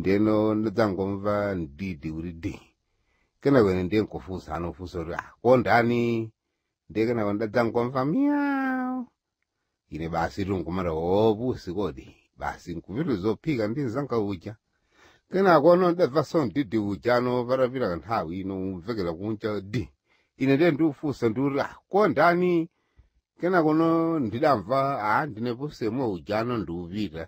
ndeno ndzangomva ndidhi uri dhi kana wene ndiye nkofuza anofuza uri ah ko ndani ndiye kana ndadzangomva miyau ine basi ringomara hovusi kodi basi nkuvilo zophika ndinzanga udya kena ndabva so ndidhi udya ano nthawi ino umvekera kunja di ine ndiye ndiufusa ndiuri ah ko ndani kena ndidamva ah ndine pusemo udya ndiupita